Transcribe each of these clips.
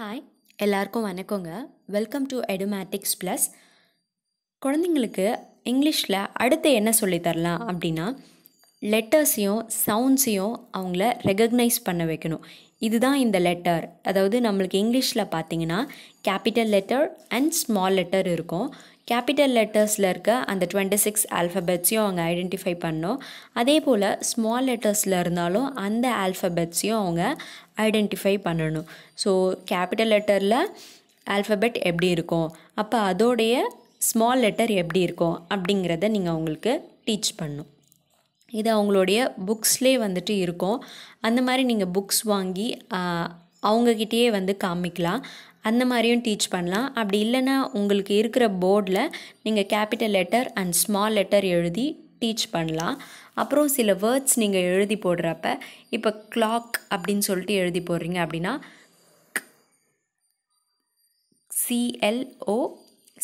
Hi எல்லாருக்கும் வணக்கங்க welcome to Edumatics plus குழந்தைங்களுக்கு இங்கிலீஷில் அடுத்து என்ன சொல்லித்தரலாம் அப்படின்னா லெட்டர்ஸையும் சவுண்ட்ஸையும் அவங்கள ரெகக்னைஸ் பண்ண வைக்கணும் இதுதான் இந்த லெட்டர் அதாவது நம்மளுக்கு இங்கிலீஷில் பார்த்தீங்கன்னா capital letter and small letter இருக்கும் கேபிட்டல் லெட்டர்ஸில் இருக்க அந்த டுவெண்ட்டி சிக்ஸ் ஆல்ஃபபெட்ஸையும் அவங்க ஐடென்டிஃபை பண்ணோம் அதே போல் ஸ்மால் லெட்டர்ஸில் இருந்தாலும் அந்த ஆல்ஃபபெட்ஸையும் அவங்க ஐடென்டிஃபை பண்ணணும் ஸோ கேபிட்டல் லெட்டரில் ஆல்ஃபபெட் எப்படி இருக்கும் அப்போ அதோடைய ஸ்மால் லெட்டர் எப்படி இருக்கும் அப்படிங்கிறத நீங்கள் அவங்களுக்கு டீச் பண்ணும் இது அவங்களுடைய புக்ஸ்லேயே வந்துட்டு இருக்கும் அந்த மாதிரி நீங்கள் புக்ஸ் வாங்கி அவங்கக்கிட்டேயே வந்து காமிக்கலாம் அந்த மாதிரியும் டீச் பண்ணலாம் அப்படி இல்லைன்னா உங்களுக்கு இருக்கிற போர்டில் நீங்கள் capital letter and small letter எழுதி டீச் பண்ணலாம் அப்புறம் சில வேர்ட்ஸ் நீங்கள் எழுதி போடுறப்ப இப்போ கிளாக் அப்படின்னு சொல்லிட்டு எழுதி போடுறீங்க அப்படின்னா சிஎல்ஓ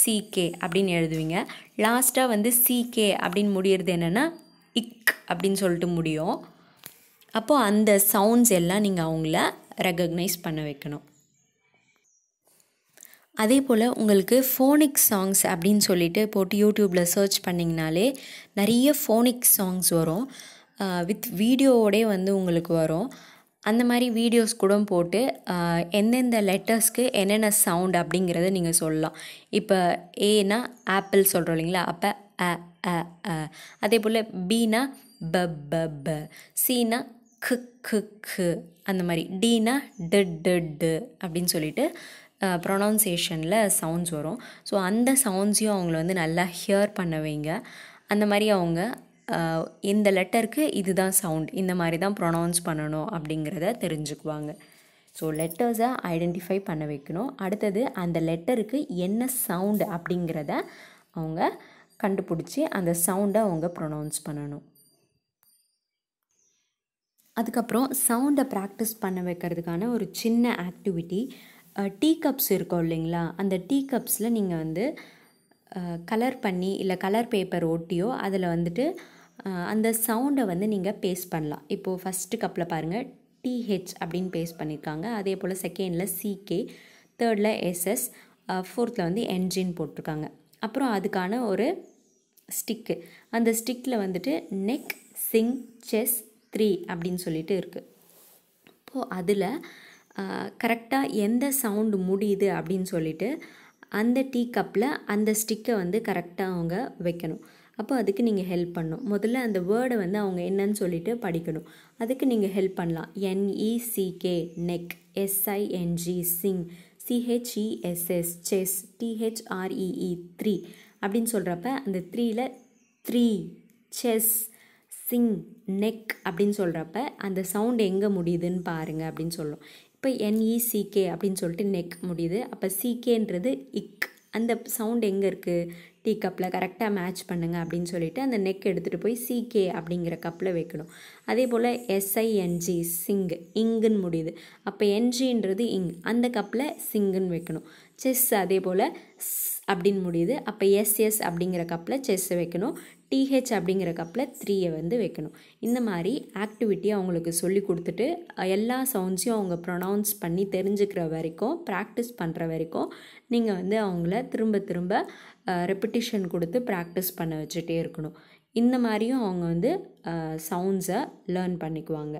சிகே அப்படின்னு எழுதுவீங்க லாஸ்ட்டாக வந்து சிகே அப்படின்னு முடியறது என்னென்னா இக் அப்படின்னு சொல்லிட்டு முடியும் அப்போது அந்த சவுண்ட்ஸ் எல்லாம் நீங்கள் அவங்கள ரெக்கக்னைஸ் பண்ண வைக்கணும் அதே போல் உங்களுக்கு ஃபோனிக் சாங்ஸ் அப்படின்னு சொல்லிட்டு போட்டு யூடியூப்பில் சர்ச் பண்ணிங்கனாலே நிறைய ஃபோனிக் சாங்ஸ் வரும் வித் வீடியோவோடே வந்து உங்களுக்கு வரும் அந்த மாதிரி வீடியோஸ் கூட போட்டு எந்தெந்த லெட்டர்ஸ்க்கு என்னென்ன சவுண்ட் அப்படிங்கிறத நீங்கள் சொல்லலாம் இப்போ ஏனா ஆப்பிள் சொல்கிறோம் இல்லைங்களா அப்போ அ அ அ அதே போல் பீனா ப ப ப சீனா கு கு கு அந்த மாதிரி டீனா டு டு டு அப்படின்னு சொல்லிட்டு ப்ரொனவுன்சேஷனில் சவுண்ட்ஸ் வரும் ஸோ அந்த சவுண்ட்ஸையும் அவங்கள வந்து நல்லா ஹியர் பண்ண வைங்க அந்த மாதிரி அவங்க இந்த லெட்டருக்கு இதுதான் சவுண்ட் இந்த மாதிரி தான் ப்ரொனவுன்ஸ் பண்ணணும் அப்படிங்கிறத தெரிஞ்சுக்குவாங்க ஸோ லெட்டர்ஸை ஐடென்டிஃபை பண்ண வைக்கணும் அடுத்தது அந்த லெட்டருக்கு என்ன சவுண்டு அப்படிங்கிறத அவங்க கண்டுபிடிச்சி அந்த சவுண்டை அவங்க ப்ரொனவுன்ஸ் பண்ணணும் அதுக்கப்புறம் சவுண்டை ப்ராக்டிஸ் பண்ண வைக்கிறதுக்கான ஒரு சின்ன ஆக்டிவிட்டி டீ கப்ஸ் இருக்கும் இல்லைங்களா அந்த டீ கப்ஸில் நீங்கள் வந்து கலர் பண்ணி இல்லை கலர் பேப்பர் ஒட்டியோ அதில் வந்துட்டு அந்த சவுண்டை வந்து நீங்கள் பேஸ்ட் பண்ணலாம் இப்போது ஃபஸ்ட்டு கப்பில் பாருங்கள் டிஹெச் அப்படின்னு பேஸ்ட் பண்ணியிருக்காங்க அதே போல் செகண்டில் சிகே தேர்டில் எஸ்எஸ் ஃபோர்த்தில் வந்து என்ஜின் போட்டிருக்காங்க அப்புறம் அதுக்கான ஒரு ஸ்டிக்கு அந்த ஸ்டிக்கில் வந்துட்டு நெக் சிங் செஸ் த்ரீ அப்படின்னு சொல்லிட்டு இருக்குது இப்போது அதில் கரெக்டாக எந்த சவுண்டு முடியுது அப்படின்னு சொல்லிட்டு அந்த டீ கப்பில் அந்த ஸ்டிக்கை வந்து கரெக்டாக அவங்க வைக்கணும் அப்போ அதுக்கு நீங்கள் ஹெல்ப் பண்ணணும் முதல்ல அந்த வேர்டை வந்து அவங்க என்னன்னு சொல்லிட்டு படிக்கணும் அதுக்கு நீங்கள் ஹெல்ப் பண்ணலாம் N E C K neck S I N G sing C H E S S chess T H R E E three அப்படின்னு சொல்கிறப்ப அந்த த்ரீயில் த்ரீ செஸ் சிங் நெக் அப்படின்னு சொல்கிறப்ப அந்த சவுண்ட் எங்கே முடியுதுன்னு பாருங்கள் அப்படின்னு சொல்லும் இப்போ என்இசிகே e அப்படின்னு சொல்லிட்டு நெக் முடியுது அப்போ சிகேன்றது இக் அந்த சவுண்ட் எங்கே இருக்குது டீ கப்பில் கரெக்டாக மேட்ச் பண்ணுங்கள் அப்படின்னு சொல்லிட்டு அந்த நெக் எடுத்துகிட்டு போய் சிகே அப்படிங்கிற கப்பில் வைக்கணும் அதே போல் எஸ்ஐஎன்ஜி சிங் இங்குன்னு முடியுது அப்போ என்ஜின்றது இங் அந்த கப்பில் சிங்குன்னு வைக்கணும் செஸ் அதே போல் அப்படின்னு முடியுது அப்போ எஸ்எஸ் அப்படிங்கிற கப்பில் செஸ் வைக்கணும் டிஹெச் அப்படிங்கிற கப்பில் த்ரீயை வந்து வைக்கணும் இந்த மாதிரி ஆக்டிவிட்டி அவங்களுக்கு சொல்லி கொடுத்துட்டு எல்லா சவுண்ட்ஸையும் அவங்க ப்ரொனவுன்ஸ் பண்ணி தெரிஞ்சுக்கிற வரைக்கும் ப்ராக்டிஸ் பண்ணுற வரைக்கும் நீங்கள் வந்து அவங்கள திரும்ப திரும்ப ரெப்படிஷன் கொடுத்து ப்ராக்டிஸ் பண்ண வச்சுட்டே இருக்கணும் இந்த மாதிரியும் அவங்க வந்து சவுண்ட்ஸை லேர்ன் பண்ணிக்குவாங்க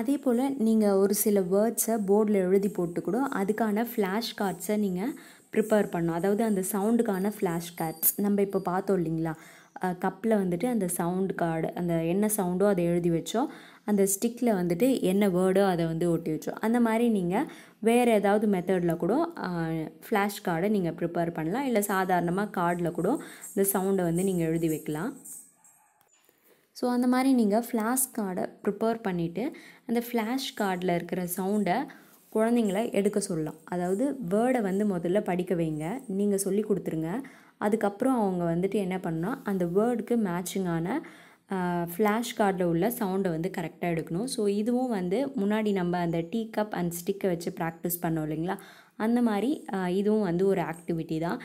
அதே போல் நீங்கள் ஒரு சில வேர்ட்ஸை போர்டில் எழுதி போட்டுக்கூடும் அதுக்கான ஃப்ளாஷ் கார்ட்ஸை நீங்கள் ப்ரிப்பேர் பண்ணோம் அதாவது அந்த சவுண்டுக்கான ஃப்ளாஷ் கார்ட்ஸ் நம்ம இப்போ பார்த்தோம் இல்லைங்களா கப்பில் வந்துட்டு அந்த சவுண்டு கார்டு அந்த என்ன சவுண்டோ அதை எழுதி வச்சோம் அந்த ஸ்டிக்கில் வந்துட்டு என்ன வேர்டோ அதை வந்து ஒட்டி வச்சோம் அந்த மாதிரி நீங்கள் வேறு ஏதாவது மெத்தடில் கூட ஃப்ளாஷ் கார்டை நீங்கள் ப்ரிப்பேர் பண்ணலாம் இல்லை சாதாரணமாக கார்டில் கூட இந்த சவுண்டை வந்து நீங்கள் எழுதி வைக்கலாம் ஸோ அந்த மாதிரி நீங்கள் ஃப்ளாஷ் கார்டை ப்ரிப்பேர் பண்ணிவிட்டு அந்த ஃப்ளாஷ் கார்டில் இருக்கிற சவுண்டை குழந்தைங்கள எடுக்க சொல்லலாம் அதாவது வேர்டை வந்து முதல்ல படிக்க வைங்க நீங்கள் சொல்லி கொடுத்துருங்க அதுக்கப்புறம் அவங்க வந்துட்டு என்ன பண்ணால் அந்த வேர்டுக்கு மேட்சிங்கான ஃப்ளாஷ் கார்டில் உள்ள சவுண்டை வந்து கரெக்டாக எடுக்கணும் ஸோ இதுவும் வந்து முன்னாடி நம்ம அந்த டீ கப் அண்ட் ஸ்டிக்கை வச்சு ப்ராக்டிஸ் பண்ணோம் இல்லைங்களா அந்த மாதிரி இதுவும் வந்து ஒரு ஆக்டிவிட்டி தான்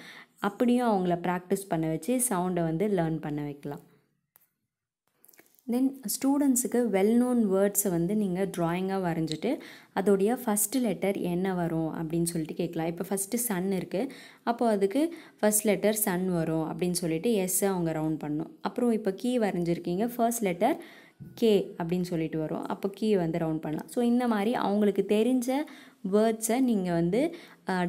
அப்படியும் அவங்கள ப்ராக்டிஸ் பண்ண வச்சு சவுண்டை வந்து லேர்ன் பண்ண வைக்கலாம் தென் ஸ்டூடெண்ட்ஸுக்கு வெல் நோன் வேர்ட்ஸை வந்து நீங்கள் ட்ராயிங்காக வரைஞ்சிட்டு அதோடைய ஃபஸ்ட்டு லெட்டர் என்ன வரும் அப்படின்னு சொல்லிட்டு கேட்கலாம் இப்போ ஃபஸ்ட்டு சன் இருக்குது அப்போது அதுக்கு ஃபஸ்ட் லெட்டர் சன் வரும் அப்படின்னு சொல்லிட்டு எஸ்ஸை அவங்க ரவுண்ட் பண்ணும் அப்புறம் இப்போ கீ வரைஞ்சிருக்கீங்க ஃபர்ஸ்ட் லெட்டர் கே அப்படின்னு சொல்லிட்டு வரும் அப்போ கீ வந்து ரவுண்ட் பண்ணலாம் ஸோ இந்த மாதிரி அவங்களுக்கு தெரிஞ்ச வேர்ட்ஸை நீங்கள் வந்து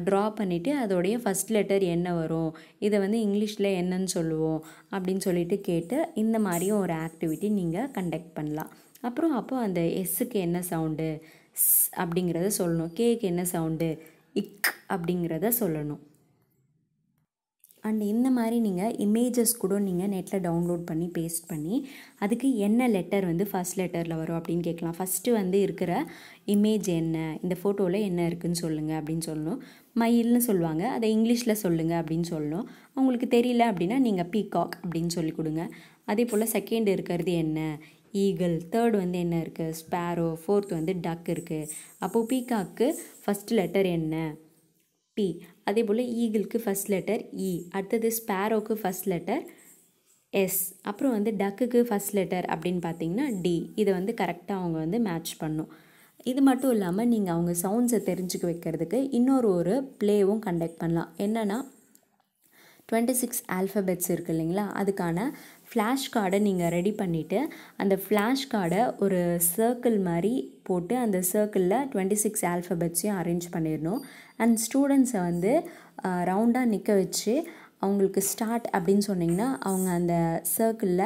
ட்ரா பண்ணிவிட்டு அதோடைய ஃபஸ்ட் லெட்டர் என்ன வரும் இதை வந்து இங்கிலீஷில் என்னன்னு சொல்லுவோம் அப்படின்னு சொல்லிட்டு கேட்டு இந்த மாதிரியும் ஒரு ஆக்டிவிட்டி நீங்கள் கண்டக்ட் பண்ணலாம் அப்புறம் அப்போது அந்த எஸ்ஸுக்கு என்ன சவுண்டு ஸ் அப்படிங்கிறத சொல்லணும் கேக்கு என்ன சவுண்டு இக் அப்படிங்கிறத சொல்லணும் அண்ட் இந்த மாதிரி நீங்கள் இமேஜஸ் கூட நீங்கள் நெட்டில் டவுன்லோட் பண்ணி பேஸ்ட் பண்ணி அதுக்கு என்ன லெட்டர் வந்து ஃபஸ்ட் லெட்டரில் வரும் அப்படின்னு கேட்கலாம் ஃபஸ்ட்டு வந்து இருக்கிற இமேஜ் என்ன இந்த ஃபோட்டோவில் என்ன இருக்குதுன்னு சொல்லுங்கள் அப்படின்னு சொல்லணும் மயில்னு சொல்லுவாங்க அதை இங்கிலீஷில் சொல்லுங்கள் அப்படின்னு சொல்லணும் அவங்களுக்கு தெரியல அப்படின்னா நீங்கள் பீகாக் அப்படின்னு சொல்லி கொடுங்க அதே போல் செகண்ட் இருக்கிறது என்ன ஈகிள் தேர்ட் வந்து என்ன இருக்குது ஸ்பேரோ ஃபோர்த் வந்து டக் இருக்குது அப்போது பீகாக்கு ஃபஸ்ட் லெட்டர் என்ன பி அதே போல் ஈகிளுக்கு ஃபஸ்ட் லெட்டர் இ e. அடுத்தது ஸ்பேரோக்கு ஃபஸ்ட் லெட்டர் எஸ் அப்புறம் வந்து டக்குக்கு ஃபஸ்ட் லெட்டர் அப்படின்னு பார்த்தீங்கன்னா டி இதை வந்து கரெக்டாக அவங்க வந்து மேட்ச் பண்ணும் இது மட்டும் இல்லாமல் நீங்கள் அவங்க சவுண்ட்ஸை தெரிஞ்சுக்க வைக்கிறதுக்கு இன்னொரு ஒரு ப்ளேவும் கண்டக்ட் பண்ணலாம் என்னென்னா டுவெண்ட்டி சிக்ஸ் ஆல்ஃபபெட்ஸ் இருக்குது இல்லைங்களா அதுக்கான ஃப்ளாஷ் கார்டை நீங்கள் ரெடி பண்ணிவிட்டு அந்த ஃப்ளாஷ் கார்டை ஒரு சர்க்கிள் மாதிரி போட்டு அந்த சர்க்கிளில் டுவெண்ட்டி சிக்ஸ் ஆல்ஃபபெட்ஸையும் அரேஞ்ச் பண்ணிடணும் அண்ட் ஸ்டூடெண்ட்ஸை வந்து ரவுண்டாக நிற்க வச்சு அவங்களுக்கு ஸ்டார்ட் அப்படின்னு சொன்னிங்கன்னா அவங்க அந்த சர்க்கிளில்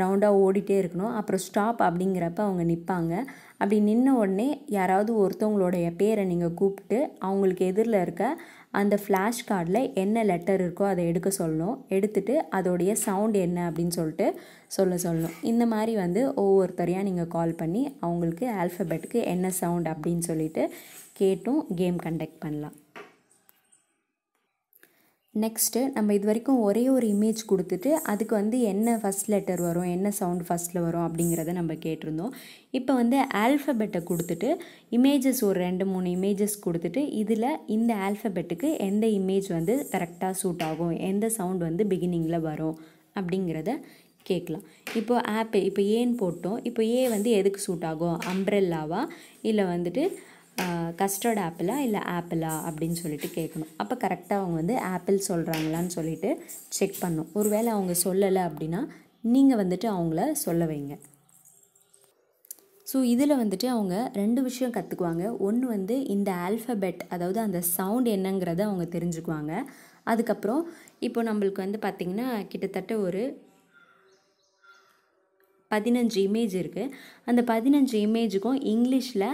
ரவுண்டாக ஓடிட்டே இருக்கணும் அப்புறம் ஸ்டாப் அப்படிங்கிறப்ப அவங்க நிற்பாங்க அப்படி நின்ன உடனே யாராவது ஒருத்தவங்களுடைய பேரை நீங்கள் கூப்பிட்டு அவங்களுக்கு எதிரில் இருக்க அந்த ஃப்ளாஷ் கார்டில் என்ன லெட்டர் இருக்கோ அதை எடுக்க சொல்லணும் எடுத்துகிட்டு அதோடைய சவுண்ட் என்ன அப்படின்னு சொல்லிட்டு சொல்ல சொல்லணும் இந்த மாதிரி வந்து ஒவ்வொருத்தரையாக நீங்கள் கால் பண்ணி அவங்களுக்கு ஆல்ஃபபெட்டுக்கு என்ன சவுண்ட் அப்படின்னு சொல்லிட்டு கேட்டும் கேம் கண்டக்ட் பண்ணலாம் நெக்ஸ்ட்டு நம்ம இது வரைக்கும் ஒரே ஒரு இமேஜ் கொடுத்துட்டு அதுக்கு வந்து என்ன ஃபஸ்ட் லெட்டர் வரும் என்ன சவுண்ட் ஃபஸ்ட்டில் வரும் அப்படிங்கிறத நம்ம கேட்டிருந்தோம் இப்போ வந்து ஆல்ஃபபெட்டை கொடுத்துட்டு இமேஜஸ் ஒரு ரெண்டு மூணு இமேஜஸ் கொடுத்துட்டு இதில் இந்த ஆல்ஃபபெட்டுக்கு எந்த இமேஜ் வந்து கரெக்டாக சூட் ஆகும் எந்த சவுண்ட் வந்து பிகினிங்கில் வரும் அப்படிங்கிறத கேட்கலாம் இப்போ ஆப்பு இப்போ ஏன்னு போட்டோம் இப்போ ஏ வந்து எதுக்கு சூட் ஆகும் அம்ப்ரெல்லாவா இல்லை வந்துட்டு கஸ்டர்ட் ஆப்பிளா இல்லை ஆப்பிளா அப்படின்னு சொல்லிட்டு கேட்கணும் அப்போ கரெக்டாக அவங்க வந்து ஆப்பிள் சொல்கிறாங்களான்னு சொல்லிட்டு செக் பண்ணும் ஒருவேளை அவங்க சொல்லலை அப்படின்னா நீங்கள் வந்துட்டு அவங்கள சொல்ல வைங்க ஸோ இதில் வந்துட்டு அவங்க ரெண்டு விஷயம் கற்றுக்குவாங்க ஒன்று வந்து இந்த ஆல்ஃபபெட் அதாவது அந்த சவுண்ட் என்னங்கிறத அவங்க தெரிஞ்சுக்குவாங்க அதுக்கப்புறம் இப்போ நம்மளுக்கு வந்து பார்த்திங்கன்னா கிட்டத்தட்ட ஒரு பதினஞ்சு இமேஜ் இருக்குது அந்த பதினஞ்சு இமேஜுக்கும் இங்கிலீஷில்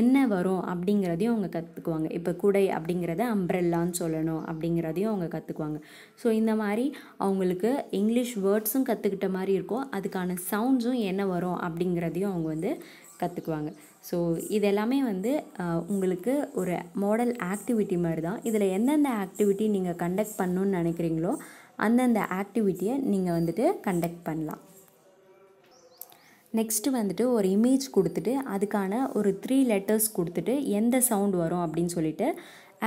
என்ன வரும் அப்படிங்கிறதையும் அவங்க கற்றுக்குவாங்க இப்போ குடை அப்படிங்கிறத அம்ப்ரெல்லான்னு சொல்லணும் அப்படிங்கிறதையும் அவங்க கற்றுக்குவாங்க ஸோ இந்த மாதிரி அவங்களுக்கு இங்கிலீஷ் வேர்ட்ஸும் கற்றுக்கிட்ட மாதிரி இருக்கும் அதுக்கான சவுண்ட்ஸும் என்ன வரும் அப்படிங்கிறதையும் அவங்க வந்து கற்றுக்குவாங்க ஸோ இதெல்லாமே வந்து உங்களுக்கு ஒரு மாடல் ஆக்டிவிட்டி மாதிரி தான் இதில் எந்தெந்த ஆக்டிவிட்டி நீங்கள் கண்டக்ட் பண்ணணுன்னு நினைக்கிறீங்களோ அந்தந்த ஆக்டிவிட்டியை நீங்கள் வந்துட்டு கண்டக்ட் பண்ணலாம் நெக்ஸ்ட்டு வந்துட்டு ஒரு இமேஜ் கொடுத்துட்டு அதுக்கான ஒரு த்ரீ லெட்டர்ஸ் கொடுத்துட்டு எந்த சவுண்ட் வரும் அப்படின்னு சொல்லிட்டு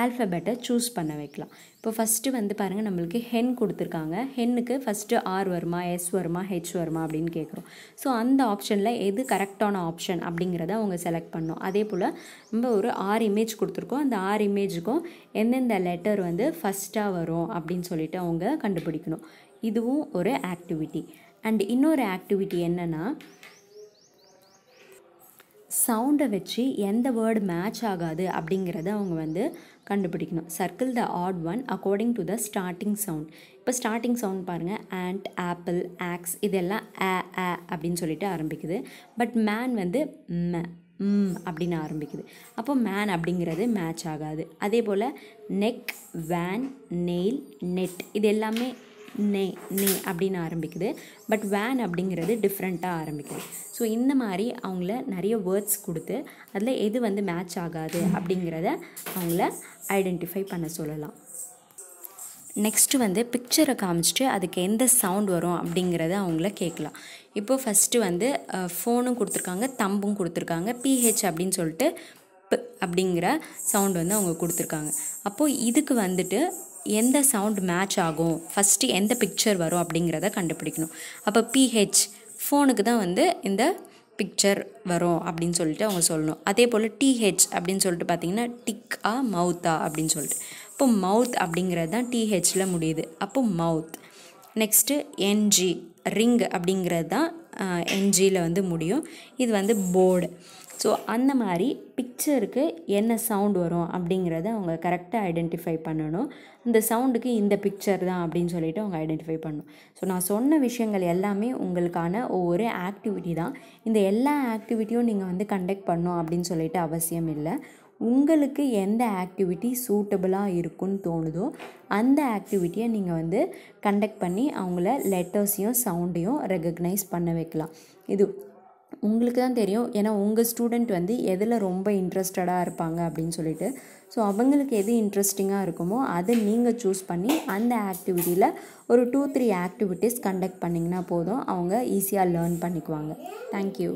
ஆல்ஃபபெட்டை சூஸ் பண்ண வைக்கலாம் இப்போ ஃபஸ்ட்டு வந்து பாருங்கள் நம்மளுக்கு ஹென் கொடுத்துருக்காங்க ஹென்னுக்கு ஃபஸ்ட்டு ஆர் வருமா எஸ் வருமா ஹெச் வருமா அப்படின்னு கேட்குறோம் ஸோ அந்த ஆப்ஷனில் எது கரெக்டான ஆப்ஷன் அப்படிங்கிறத அவங்க செலக்ட் பண்ணோம் அதே போல் நம்ம ஒரு ஆறு இமேஜ் கொடுத்துருக்கோம் அந்த ஆறு இமேஜுக்கும் எந்தெந்த லெட்டர் வந்து ஃபஸ்ட்டாக வரும் அப்படின்னு சொல்லிட்டு அவங்க கண்டுபிடிக்கணும் இதுவும் ஒரு ஆக்டிவிட்டி அண்ட் இன்னொரு ஆக்டிவிட்டி என்னென்னா சவுண்டை வச்சு எந்த வேர்டு மேட்ச் ஆகாது அப்படிங்கிறத அவங்க வந்து கண்டுபிடிக்கணும் circle the odd one according to the starting sound இப்போ ஸ்டார்டிங் சவுண்ட் பாருங்கள் ஆண்ட் ஆப்பிள் ஆக்ஸ் இதெல்லாம் ஆ ஆ அப்படின்னு சொல்லிட்டு ஆரம்பிக்குது பட் மேன் வந்து ம ம் அப்படின்னு ஆரம்பிக்குது அப்போ மேன் அப்படிங்கிறது மேட்ச் ஆகாது அதே போல் நெக் வேன் நெயில் நெட் இது எல்லாமே நே நே அப்படின்னு ஆரம்பிக்குது பட் வேன் அப்படிங்கிறது டிஃப்ரெண்ட்டாக ஆரம்பிக்குது ஸோ இந்த மாதிரி அவங்கள நிறைய வேர்ட்ஸ் கொடுத்து அதில் எது வந்து மேட்ச் ஆகாது அப்படிங்கிறத அவங்கள ஐடென்டிஃபை பண்ண சொல்லலாம் நெக்ஸ்ட்டு வந்து பிக்சரை காமிச்சிட்டு அதுக்கு எந்த சவுண்ட் வரும் அப்படிங்கிறத அவங்கள கேட்கலாம் இப்போது ஃபஸ்ட்டு வந்து ஃபோனும் கொடுத்துருக்காங்க தம்பும் கொடுத்துருக்காங்க பிஹெச் அப்படின்னு சொல்லிட்டு அப்படிங்கிற சவுண்ட் வந்து அவங்க கொடுத்துருக்காங்க அப்போது இதுக்கு வந்துட்டு எந்த சவுண்ட் மேட்ச் ஆகும் ஃபஸ்ட்டு எந்த பிக்சர் வரும் அப்படிங்கிறத கண்டுபிடிக்கணும் அப்போ பிஹெச் ஃபோனுக்கு தான் வந்து இந்த பிக்சர் வரும் அப்படின்னு சொல்லிட்டு அவங்க சொல்லணும் அதே போல் டிஹெச் அப்படின்னு சொல்லிட்டு பார்த்தீங்கன்னா ஆ மவுத்தா அப்படின்னு சொல்லிட்டு இப்போ மவுத் அப்படிங்கிறது தான் டிஹெச்சில் முடியுது அப்போ மவுத் நெக்ஸ்ட்டு என்ஜி ரிங் அப்படிங்கிறது தான் என்ஜியில் வந்து முடியும் இது வந்து போர்டு ஸோ அந்த மாதிரி பிக்சருக்கு என்ன சவுண்ட் வரும் அப்படிங்கிறத அவங்க கரெக்டாக ஐடென்டிஃபை பண்ணணும் இந்த சவுண்டுக்கு இந்த பிக்சர் தான் அப்படின்னு சொல்லிட்டு அவங்க ஐடென்டிஃபை பண்ணணும் ஸோ நான் சொன்ன விஷயங்கள் எல்லாமே உங்களுக்கான ஒவ்வொரு ஆக்டிவிட்டி தான் இந்த எல்லா ஆக்டிவிட்டியும் நீங்கள் வந்து கண்டக்ட் பண்ணும் அப்படின்னு சொல்லிட்டு அவசியம் இல்லை உங்களுக்கு எந்த ஆக்டிவிட்டி சூட்டபுளாக இருக்குன்னு தோணுதோ அந்த ஆக்டிவிட்டியை நீங்கள் வந்து கண்டக்ட் பண்ணி அவங்கள லெட்டர்ஸையும் சவுண்டையும் ரெக்கக்னைஸ் பண்ண வைக்கலாம் இது உங்களுக்கு தான் தெரியும் ஏன்னா உங்கள் ஸ்டூடெண்ட் வந்து எதில் ரொம்ப இன்ட்ரெஸ்டடாக இருப்பாங்க அப்படின்னு சொல்லிட்டு ஸோ அவங்களுக்கு எது இன்ட்ரெஸ்டிங்காக இருக்குமோ அதை நீங்கள் சூஸ் பண்ணி அந்த ஆக்டிவிட்டியில் ஒரு டூ த்ரீ ஆக்டிவிட்டீஸ் கண்டக்ட் பண்ணிங்கன்னா போதும் அவங்க ஈஸியாக லேர்ன் பண்ணிக்குவாங்க தேங்க்யூ